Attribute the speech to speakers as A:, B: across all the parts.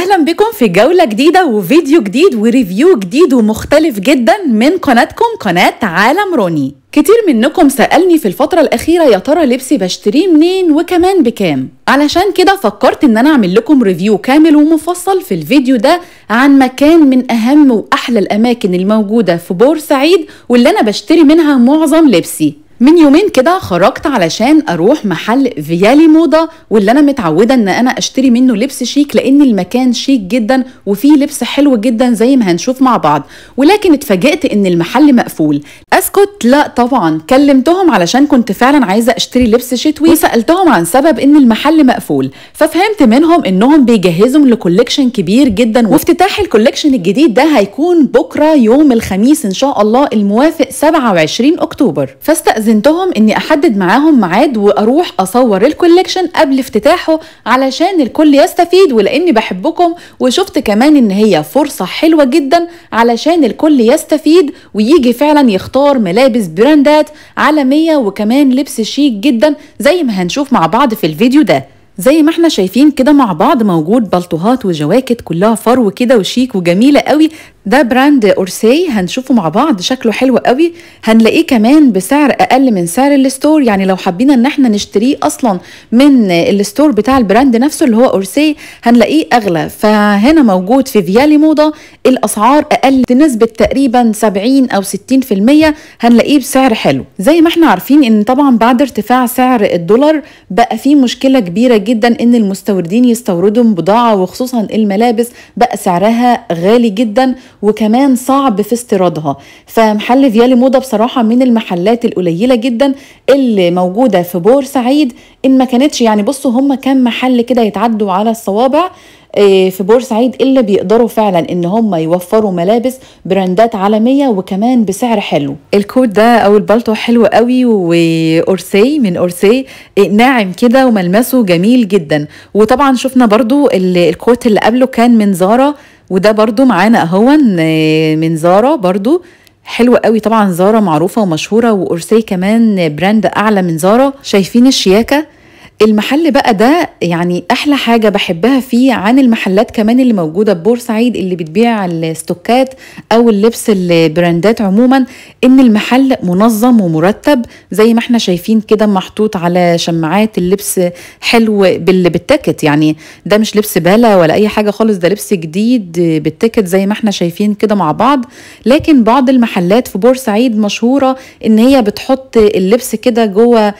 A: اهلا بكم في جوله جديده وفيديو جديد وريفيو جديد ومختلف جدا من قناتكم قناه عالم روني كتير منكم سألني في الفترة الأخيرة يا ترى لبسي بشتريه منين وكمان بكام علشان كده فكرت إن أنا أعمل لكم ريفيو كامل ومفصل في الفيديو ده عن مكان من أهم وأحلى الأماكن الموجودة في بورسعيد واللي أنا بشتري منها معظم لبسي من يومين كده خرجت علشان اروح محل فيالي موضه واللي انا متعوده ان انا اشتري منه لبس شيك لان المكان شيك جدا وفيه لبس حلو جدا زي ما هنشوف مع بعض ولكن اتفاجئت ان المحل مقفول اسكت لا طبعا كلمتهم علشان كنت فعلا عايزه اشتري لبس شتوي وسالتهم عن سبب ان المحل مقفول ففهمت منهم انهم بيجهزوا لكولكشن كبير جدا وافتتاح الكولكشن الجديد ده هيكون بكره يوم الخميس ان شاء الله الموافق 27 اكتوبر فاستاذن استأذنتهم إني أحدد معاهم ميعاد وأروح أصور الكوليكشن قبل افتتاحه علشان الكل يستفيد ولأني بحبكم وشفت كمان إن هي فرصة حلوة جدا علشان الكل يستفيد ويجي فعلا يختار ملابس براندات عالمية وكمان لبس شيك جدا زي ما هنشوف مع بعض في الفيديو ده زي ما احنا شايفين كده مع بعض موجود بلطوهات وجواكت كلها فرو كده وشيك وجميله قوي ده براند اورسي هنشوفه مع بعض شكله حلو قوي هنلاقيه كمان بسعر اقل من سعر الستور يعني لو حبينا ان احنا نشتريه اصلا من الستور بتاع البراند نفسه اللي هو اورسي هنلاقيه اغلى فهنا موجود في فيالي موضه الاسعار اقل بنسبه تقريبا 70 او 60% هنلاقيه بسعر حلو زي ما احنا عارفين ان طبعا بعد ارتفاع سعر الدولار بقى في مشكله كبيره جدا ان المستوردين يستوردوا بضاعه وخصوصا الملابس بقى سعرها غالي جدا وكمان صعب في استيرادها فمحل فيالي موضه بصراحه من المحلات القليله جدا اللي موجوده في بورسعيد ان ما كانتش يعني بصوا هم كام محل كده يتعدوا على الصوابع آه، في بورسعيد اللي بيقدروا فعلا ان هم يوفروا ملابس براندات عالميه وكمان بسعر حلو الكوت ده او البلطو حلو قوي واورسي من اورسي آه، ناعم كده وملمسه جميل جدا وطبعا شفنا برضو الكوت اللي قبله كان من زارا وده برضو معانا اهو من زارا برضو حلو قوي طبعا زارا معروفة ومشهورة وأورسي كمان براند أعلى من زارا شايفين الشياكة المحل بقى ده يعني احلى حاجه بحبها فيه عن المحلات كمان اللي موجوده في بورسعيد اللي بتبيع الستوكات او اللبس البراندات عموما ان المحل منظم ومرتب زي ما احنا شايفين كده محطوط على شماعات اللبس حلو باللي بالتكت يعني ده مش لبس بالا ولا اي حاجه خالص ده لبس جديد بالتكت زي ما احنا شايفين كده مع بعض لكن بعض المحلات في بورسعيد مشهوره ان هي بتحط اللبس كده جوه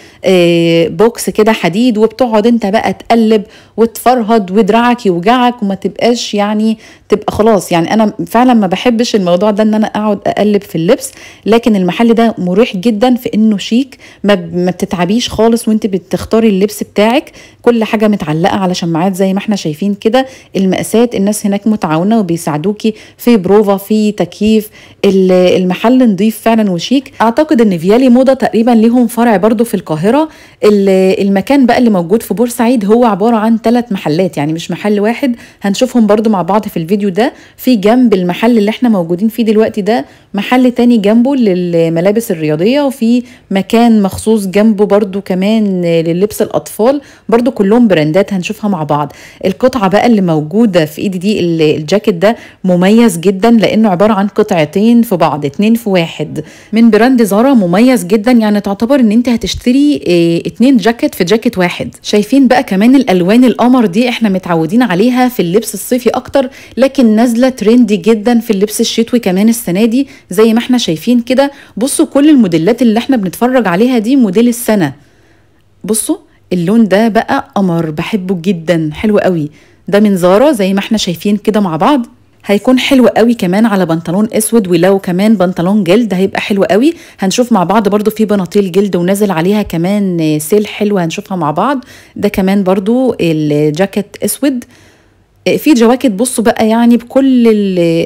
A: بوكس آه، كده حديد جديد وبتقعد انت بقى تقلب وتفرهد ودراعك يوجعك وما تبقاش يعني تبقى خلاص يعني انا فعلا ما بحبش الموضوع ده ان انا اقعد اقلب في اللبس لكن المحل ده مريح جدا في انه شيك ما, ما بتتعبيش خالص وانت بتختاري اللبس بتاعك كل حاجه متعلقه على شماعات زي ما احنا شايفين كده المقاسات الناس هناك متعاونه وبيساعدوكي في بروفا في تكييف المحل نضيف فعلا وشيك اعتقد ان فيالي موضه تقريبا ليهم فرع برضو في القاهره المكان بقى اللي موجود في بورسعيد هو عباره عن ثلاث محلات يعني مش محل واحد هنشوفهم برده مع بعض في الفيديو ده في جنب المحل اللي احنا موجودين فيه دلوقتي ده محل تاني جنبه للملابس الرياضيه وفي مكان مخصوص جنبه برده كمان للبس الاطفال برده كلهم براندات هنشوفها مع بعض القطعه بقى اللي موجوده في ايدي دي الجاكيت ده مميز جدا لانه عباره عن قطعتين في بعض اتنين في واحد من براند زارا مميز جدا يعني تعتبر ان انت هتشتري آه، اتنين جاكيت في جاكيت واحد واحد شايفين بقى كمان الالوان القمر دي احنا متعودين عليها في اللبس الصيفي اكتر لكن نازله ترندي جدا في اللبس الشتوي كمان السنه دي زي ما احنا شايفين كده بصوا كل الموديلات اللي احنا بنتفرج عليها دي موديل السنه بصوا اللون ده بقى قمر بحبه جدا حلو قوي ده من زارا زي ما احنا شايفين كده مع بعض هيكون حلو قوي كمان على بنطلون اسود ولو كمان بنطلون جلد هيبقى حلو قوي هنشوف مع بعض برضو في بناطيل جلد ونازل عليها كمان سيل حلو هنشوفها مع بعض ده كمان برضو الجاكيت اسود في جواكت بصوا بقى يعني بكل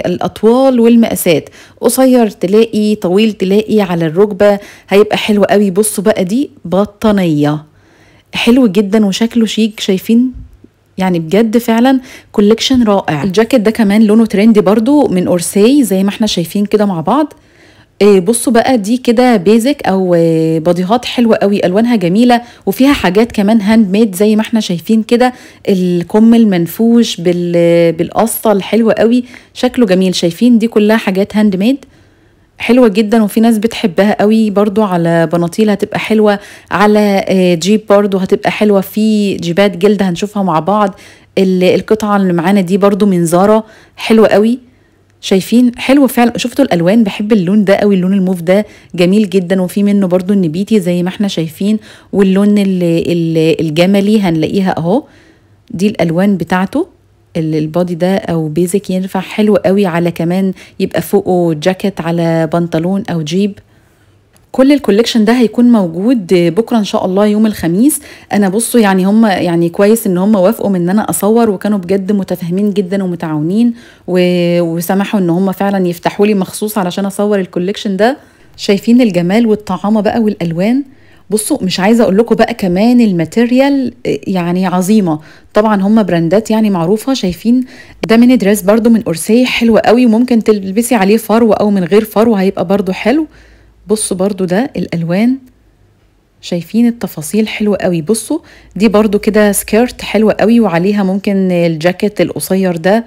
A: الاطوال والمقاسات قصير تلاقي طويل تلاقي على الركبه هيبقى حلو قوي بصوا بقى دي بطانيه حلو جدا وشكله شيك شايفين يعني بجد فعلا كوليكشن رائع الجاكيت ده كمان لونه ترندي برضو من اورسي زي ما احنا شايفين كده مع بعض آه، بصوا بقى دي كده بيزك او باديهات حلوه قوي الوانها جميله وفيها حاجات كمان هاند ميد زي ما احنا شايفين كده الكم المنفوش بالقصه الحلوه قوي شكله جميل شايفين دي كلها حاجات هاند ميد حلوة جدا وفي ناس بتحبها قوي برضو على بناطيل هتبقى حلوة على آه، جيب برضو هتبقى حلوة في جيبات جلد هنشوفها مع بعض القطعة اللي معانا دي برضو من زارا حلوة قوي شايفين حلو فعلا شفتوا الالوان بحب اللون ده قوي اللون الموف ده جميل جدا وفي منه برضو النبيتي زي ما احنا شايفين واللون الجملي هنلاقيها اهو دي الالوان بتاعته البادي ده او بيزك ينفع حلو قوي على كمان يبقى فوقه جاكيت على بنطلون او جيب كل الكوليكشن ده هيكون موجود بكره ان شاء الله يوم الخميس انا بصوا يعني هم يعني كويس ان هم وافقوا من ان انا اصور وكانوا بجد متفاهمين جدا ومتعاونين وسمحوا ان هم فعلا يفتحوا لي مخصوص علشان اصور الكوليكشن ده شايفين الجمال والطعامه بقى والالوان بصوا مش عايزه اقول لكم بقى كمان الماتيريال آه، يعني عظيمه طبعا هم براندات يعني معروفه شايفين ده من دريس برده من اورسيه حلو قوي وممكن تلبسي عليه فرو او من غير فرو هيبقى برده حلو بصوا برده ده الالوان شايفين التفاصيل حلوة قوي بصوا دي برده كده سكيرت حلوة قوي وعليها ممكن الجاكيت القصير ده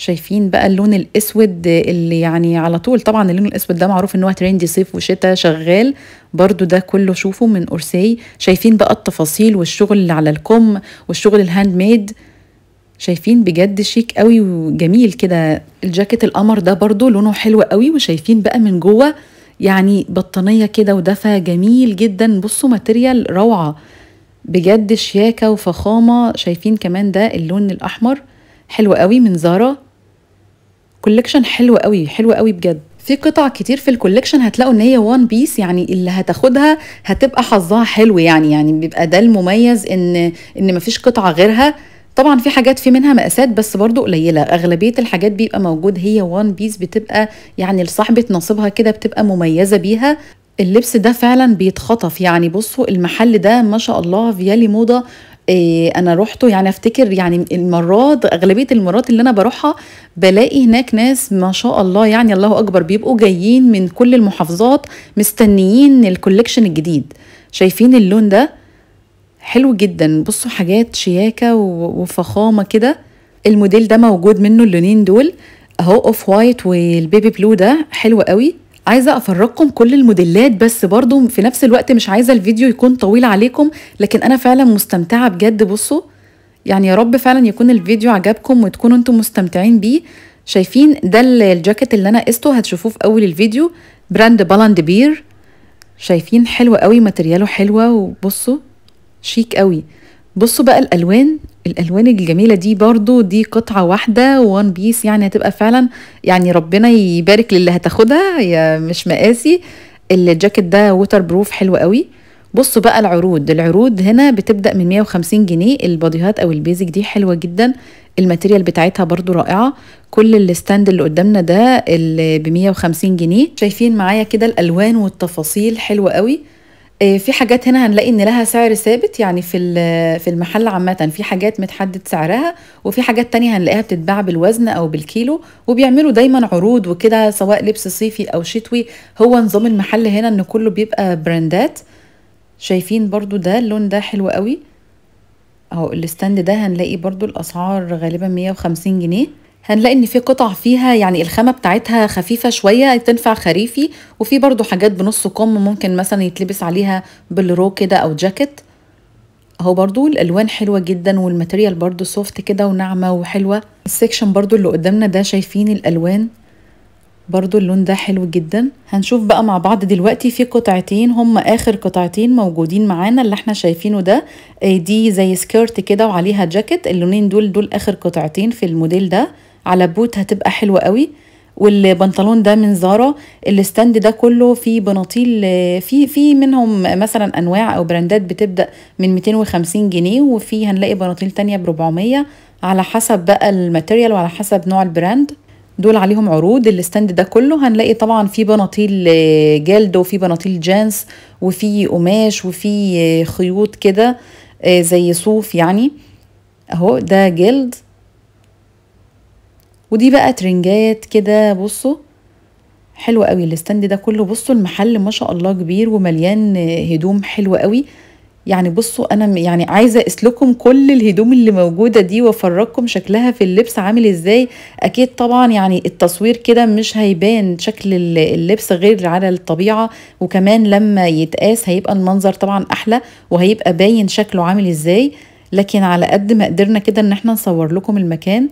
A: شايفين بقى اللون الاسود اللي يعني على طول طبعا اللون الاسود ده معروف ان هو ترندي صيف وشتاء شغال برضو ده كله شوفوا من اورسي شايفين بقى التفاصيل والشغل اللي على الكم والشغل الهاند ميد شايفين بجد شيك قوي وجميل كده الجاكيت القمر ده برضو لونه حلو قوي وشايفين بقى من جوه يعني بطانيه كده ودفى جميل جدا بصوا ماتيريال روعه بجد شياكه وفخامه شايفين كمان ده اللون الاحمر حلو قوي من زارا كولكشن حلو قوي حلو قوي بجد في قطع كتير في الكوليكشن هتلاقوا ان هي وان بيس يعني اللي هتاخدها هتبقى حظها حلو يعني يعني بيبقى ده المميز ان ان مفيش قطعه غيرها طبعا في حاجات في منها مقاسات بس برضو قليله اغلبيه الحاجات بيبقى موجود هي وان بيس بتبقى يعني لصاحبه نصيبها كده بتبقى مميزه بيها اللبس ده فعلا بيتخطف يعني بصوا المحل ده ما شاء الله فيالي موضه إيه، انا روحته يعني افتكر يعني المرات اغلبيه المرات اللي انا بروحها بلاقي هناك ناس ما شاء الله يعني الله اكبر بيبقوا جايين من كل المحافظات مستنيين الكوليكشن الجديد شايفين اللون ده حلو جدا بصوا حاجات شياكه وفخامه كده الموديل ده موجود منه اللونين دول اهو اوف وايت والبيبي بلو ده حلو قوي عايزه افرجكم كل الموديلات بس برضو في نفس الوقت مش عايزه الفيديو يكون طويل عليكم لكن انا فعلا مستمتعه بجد بصوا يعني يا رب فعلا يكون الفيديو عجبكم وتكونوا انتم مستمتعين بيه شايفين ده الجاكيت اللي انا قسته هتشوفوه في اول الفيديو براند بالاند بير شايفين حلو قوي ماترياله حلوه وبصوا شيك قوي بصوا بقى الالوان الالوان الجميله دي برضو دي قطعه واحده وان بيس يعني هتبقى فعلا يعني ربنا يبارك للي هتاخدها يا مش مقاسي الجاكيت ده ووتر بروف حلو قوي بصوا بقى العروض العروض هنا بتبدا من 150 جنيه الباديهات او البيزك دي حلوه جدا الماتيريال بتاعتها برضو رائعه كل الستاند اللي قدامنا ده ب 150 جنيه شايفين معايا كده الالوان والتفاصيل حلوه قوي آه، في حاجات هنا هنلاقي ان لها سعر ثابت يعني في في المحل عامه في حاجات متحدد سعرها وفي حاجات تانية هنلاقيها بتتباع بالوزن او بالكيلو وبيعملوا دايما عروض وكده سواء لبس صيفي او شتوي هو نظام المحل هنا ان كله بيبقى براندات شايفين برضو ده اللون ده حلو قوي اهو الستاند ده هنلاقي برضو الاسعار غالبا 150 جنيه هنلاقي ان في قطع فيها يعني الخامه بتاعتها خفيفه شويه تنفع خريفي وفي برضو حاجات بنص كم ممكن مثلا يتلبس عليها بالرو كده او جاكيت اهو برضو الالوان حلوه جدا والماتيريال برضو سوفت كده وناعمه وحلوه السكشن برضو اللي قدامنا ده شايفين الالوان برضو اللون ده حلو جدا هنشوف بقى مع بعض دلوقتي في قطعتين هم اخر قطعتين موجودين معانا اللي احنا شايفينه ده آه، دي زي سكيرت كده وعليها جاكيت اللونين دول دول اخر قطعتين في الموديل ده على بوت هتبقى حلوة قوي والبنطلون ده من زارا الستاند ده كله فيه بناطيل في في منهم مثلا انواع او براندات بتبدا من 250 جنيه وفي هنلاقي بناطيل تانية ب 400 على حسب بقى الماتيريال وعلى حسب نوع البراند دول عليهم عروض الستاند ده كله هنلاقي طبعا في بناطيل آه، جلد وفي بناطيل جانس وفي قماش وفي آه، خيوط كده آه، زي صوف يعني اهو ده جلد ودي بقى ترنجات كده بصوا حلو قوي الاستند ده كله بصوا المحل ما شاء الله كبير ومليان هدوم حلوه قوي يعني بصوا انا يعني عايزه اسلكم كل الهدوم اللي موجوده دي وافرجكم شكلها في اللبس عامل ازاي اكيد طبعا يعني التصوير كده مش هيبان شكل اللبس غير على الطبيعه وكمان لما يتقاس هيبقى المنظر طبعا احلى وهيبقى باين شكله عامل ازاي لكن على قد ما قدرنا كده ان احنا نصور لكم المكان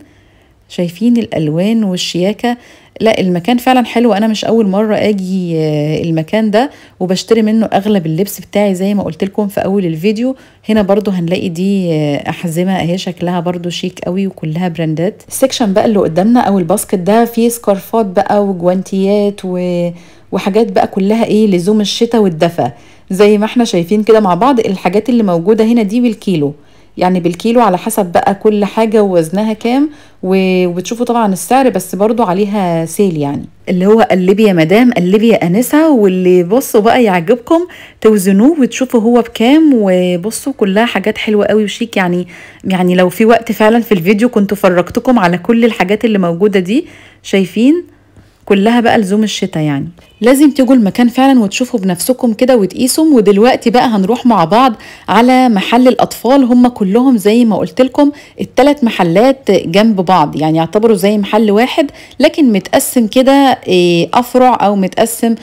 A: شايفين الالوان والشياكه لا المكان فعلا حلو انا مش اول مره اجي آه، المكان ده وبشتري منه اغلب اللبس بتاعي زي ما قلت لكم في اول الفيديو هنا برضو هنلاقي دي آه، احزمه اهي شكلها برضو شيك قوي وكلها براندات السكشن بقى اللي قدامنا او الباسكت ده فيه سكارفات بقى وجوانتيات و... وحاجات بقى كلها ايه لزوم الشتاء والدفا زي ما احنا شايفين كده مع بعض الحاجات اللي موجوده هنا دي بالكيلو يعني بالكيلو على حسب بقى كل حاجة ووزنها كام وبتشوفوا طبعا السعر بس برضو عليها سيل يعني اللي هو قلبي يا مدام قلبي يا انسه واللي بصوا بقى يعجبكم توزنوه وتشوفوا هو بكام وبصوا كلها حاجات حلوه قوي وشيك يعني يعني لو في وقت فعلا في الفيديو كنت فرجتكم على كل الحاجات اللي موجوده دي شايفين كلها بقى لزوم الشتاء يعني لازم تيجوا المكان فعلا وتشوفوا بنفسكم كده وتقيسوا ودلوقتي بقى هنروح مع بعض على محل الاطفال هم كلهم زي ما قلت لكم الثلاث محلات جنب بعض يعني يعتبروا زي محل واحد لكن متقسم كده إيه، افرع او متقسم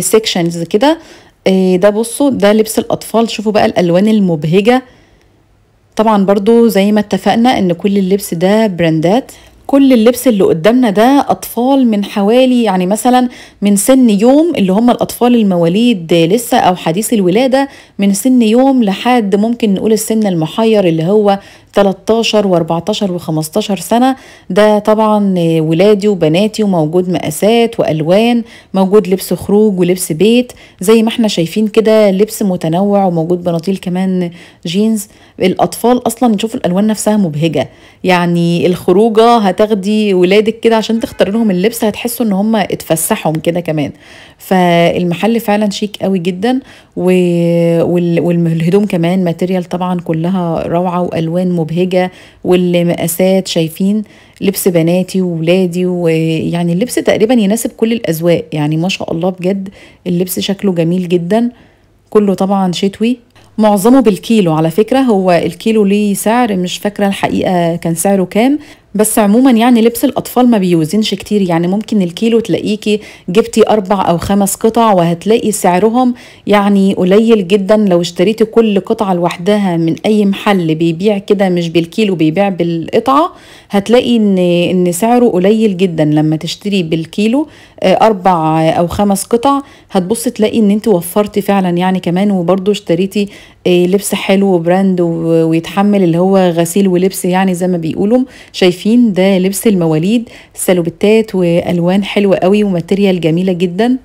A: سيكشنز إيه، كده إيه، ده بصوا ده لبس الاطفال شوفوا بقى الالوان المبهجه طبعا برضو زي ما اتفقنا ان كل اللبس ده براندات كل اللبس اللي قدامنا ده أطفال من حوالي يعني مثلا من سن يوم اللي هم الأطفال المواليد لسه أو حديث الولادة من سن يوم لحد ممكن نقول السن المحير اللي هو 13 و14 و15 سنة ده طبعا ولادي وبناتي وموجود مقاسات وألوان موجود لبس خروج ولبس بيت زي ما احنا شايفين كده لبس متنوع وموجود بناطيل كمان جينز الأطفال أصلا نشوف الألوان نفسها مبهجة يعني الخروجة هتاخدي ولادك كده عشان تختار لهم اللبس هتحسوا ان هم اتفسحوا كده كمان فالمحل فعلا شيك قوي جدا والهدوم كمان ماتيريال طبعا كلها روعة وألوان مبهجة مبهجه واللي مقاسات شايفين لبس بناتي وولادي ويعني اللبس تقريبا يناسب كل الاذواق يعني ما شاء الله بجد اللبس شكله جميل جدا كله طبعا شتوي معظمه بالكيلو على فكره هو الكيلو ليه سعر مش فاكره الحقيقه كان سعره كام بس عموما يعني لبس الاطفال ما بيوزنش كتير يعني ممكن الكيلو تلاقيكي جبتي اربع او خمس قطع وهتلاقي سعرهم يعني قليل جدا لو اشتريتي كل قطعه لوحدها من اي محل بيبيع كده مش بالكيلو بيبيع بالقطعه هتلاقي ان ان سعره قليل جدا لما تشتري بالكيلو آه، اربع او خمس قطع هتبص تلاقي ان انت وفرتي فعلا يعني كمان وبرده اشتريتي آه، لبس حلو وبراند ويتحمل اللي هو غسيل ولبس يعني زي ما بيقولوا شايفين ده لبس المواليد سلوبتات والوان حلوه قوي وماتيريال جميله جدا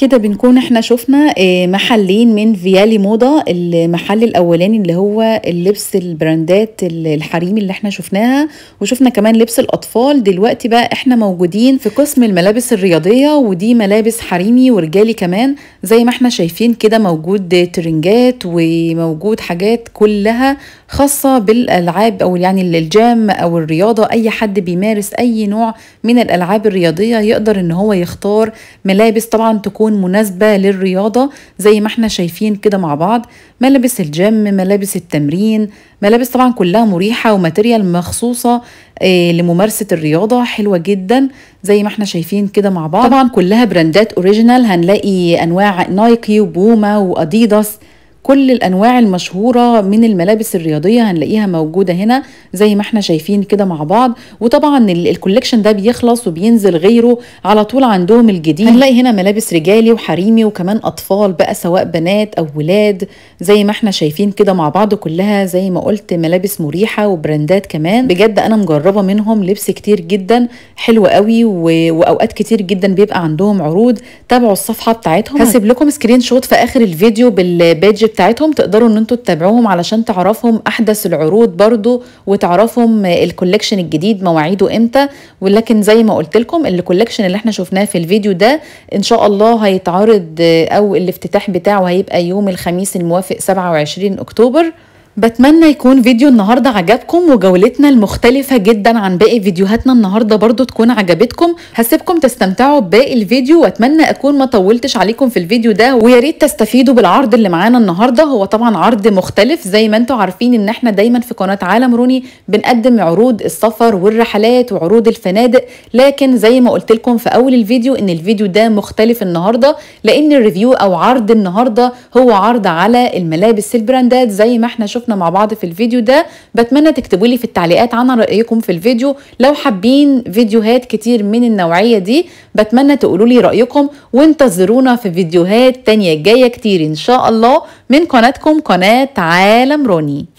A: كده بنكون احنا شفنا آه، محلين من فيالي موضة المحل الاولاني اللي هو اللبس البراندات الحريمي اللي احنا شفناها وشفنا كمان لبس الاطفال دلوقتي بقى احنا موجودين في قسم الملابس الرياضية ودي ملابس حريمي ورجالي كمان زي ما احنا شايفين كده موجود ترنجات وموجود حاجات كلها خاصة بالألعاب أو يعني الجام أو الرياضة أي حد بيمارس أي نوع من الألعاب الرياضية يقدر إن هو يختار ملابس طبعا تكون مناسبة للرياضة زي ما احنا شايفين كده مع بعض ملابس الجيم ملابس التمرين ملابس طبعا كلها مريحة وماتريال مخصوصة آه، لممارسة الرياضة حلوة جدا زي ما احنا شايفين كده مع بعض طبعا كلها براندات اوريجينال هنلاقي انواع نايكي وبوما واديداس كل الانواع المشهوره من الملابس الرياضيه هنلاقيها موجوده هنا زي ما احنا شايفين كده مع بعض وطبعا الكوليكشن ده بيخلص وبينزل غيره على طول عندهم الجديد هنلاقي هنا ملابس رجالي وحريمي وكمان اطفال بقى سواء بنات او ولاد زي ما احنا شايفين كده مع بعض كلها زي ما قلت ملابس مريحه وبراندات كمان بجد انا مجربه منهم لبس كتير جدا حلو قوي و... واوقات كتير جدا بيبقى عندهم عروض تابعوا الصفحه بتاعتهم هسيب لكم سكرين شوت في اخر الفيديو بالبادج بتاعتهم تقدروا ان انتوا تتابعوهم علشان تعرفهم احدث العروض برضو وتعرفهم الكوليكشن الجديد مواعيده امتى ولكن زي ما قلت لكم الكوليكشن اللي احنا شفناه في الفيديو ده ان شاء الله هيتعرض او الافتتاح بتاعه هيبقى يوم الخميس الموافق 27 اكتوبر بتمنى يكون فيديو النهاردة عجبكم وجولتنا المختلفة جدا عن باقي فيديوهاتنا النهاردة برضو تكون عجبتكم هسيبكم تستمتعوا بباقي الفيديو واتمنى اكون ما طولتش عليكم في الفيديو ده وياريت تستفيدوا بالعرض اللي معانا النهاردة هو طبعا عرض مختلف زي ما انتم عارفين ان احنا دايما في قناة عالم روني بنقدم عروض السفر والرحلات وعروض الفنادق لكن زي ما قلت لكم في اول الفيديو ان الفيديو ده مختلف النهاردة لان الريفيو او عرض النهاردة هو عرض على الملابس البراندات زي ما احنا شفنا شفنا مع بعض في الفيديو ده بتمنى تكتبوا لي في التعليقات عن رايكم في الفيديو لو حابين فيديوهات كتير من النوعيه دي بتمنى تقولوا لي رايكم وانتظرونا في فيديوهات تانية جايه كتير ان شاء الله من قناتكم قناه عالم روني